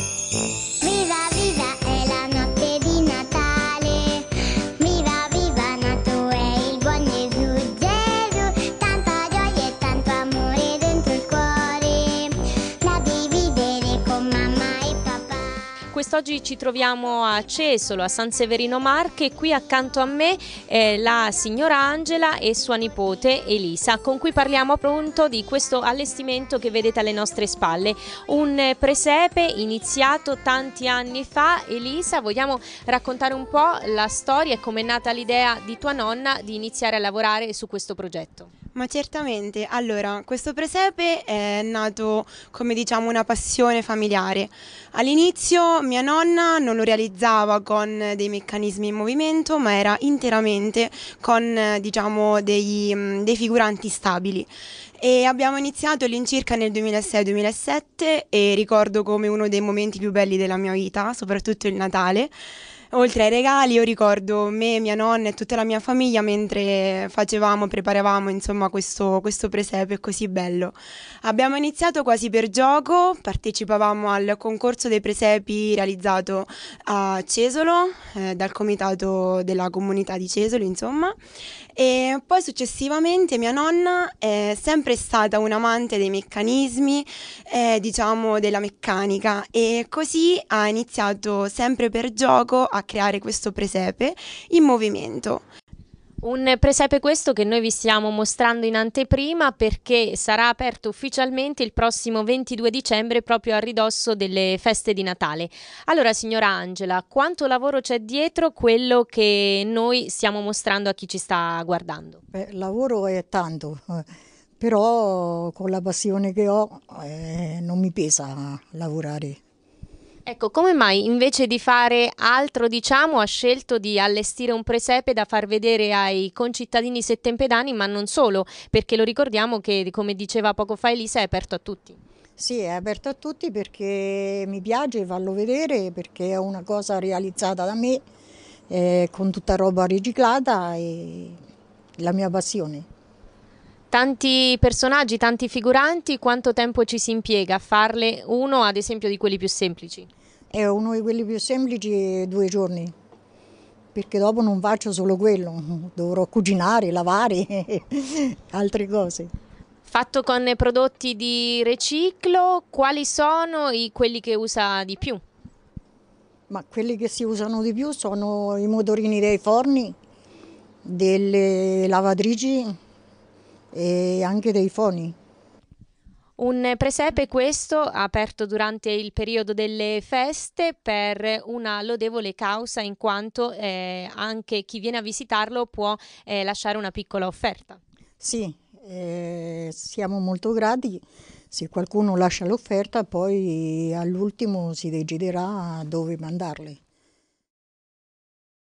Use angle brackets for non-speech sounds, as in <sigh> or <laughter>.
Me quest'oggi ci troviamo a Cesolo, a San Severino Marche, qui accanto a me eh, la signora Angela e sua nipote Elisa, con cui parliamo appunto di questo allestimento che vedete alle nostre spalle, un eh, presepe iniziato tanti anni fa. Elisa, vogliamo raccontare un po' la storia e come è nata l'idea di tua nonna di iniziare a lavorare su questo progetto? Ma certamente, allora, questo presepe è nato come diciamo una passione familiare. All'inizio mia nonna non lo realizzava con dei meccanismi in movimento, ma era interamente con diciamo dei, dei figuranti stabili. E abbiamo iniziato all'incirca nel 2006-2007 e ricordo come uno dei momenti più belli della mia vita, soprattutto il Natale. Oltre ai regali, io ricordo me, mia nonna e tutta la mia famiglia mentre facevamo, preparavamo insomma questo, questo presepe così bello. Abbiamo iniziato quasi per gioco, partecipavamo al concorso dei presepi realizzato a Cesolo, eh, dal comitato della comunità di Cesolo, insomma. E poi successivamente mia nonna, eh, sempre sempre stata un amante dei meccanismi, eh, diciamo della meccanica e così ha iniziato sempre per gioco a creare questo presepe in movimento. Un presepe questo che noi vi stiamo mostrando in anteprima perché sarà aperto ufficialmente il prossimo 22 dicembre proprio a ridosso delle feste di Natale. Allora signora Angela, quanto lavoro c'è dietro quello che noi stiamo mostrando a chi ci sta guardando? Beh, lavoro è tanto. Eh, però con la passione che ho eh, non mi pesa lavorare. Ecco, come mai invece di fare altro, diciamo, ha scelto di allestire un presepe da far vedere ai concittadini settempedani, ma non solo, perché lo ricordiamo che, come diceva poco fa Elisa, è aperto a tutti. Sì, è aperto a tutti perché mi piace farlo vedere, perché è una cosa realizzata da me, eh, con tutta roba riciclata e la mia passione. Tanti personaggi, tanti figuranti, quanto tempo ci si impiega a farle uno ad esempio di quelli più semplici? È uno di quelli più semplici due giorni, perché dopo non faccio solo quello, <laughs> dovrò cucinare, lavare, <laughs> altre cose. Fatto con prodotti di riciclo, quali sono i, quelli che usa di più? Ma quelli che si usano di più sono i motorini dei forni, delle lavatrici, e anche dei foni. Un presepe questo aperto durante il periodo delle feste per una lodevole causa in quanto eh, anche chi viene a visitarlo può eh, lasciare una piccola offerta. Sì, eh, siamo molto grati. Se qualcuno lascia l'offerta poi all'ultimo si deciderà dove mandarle.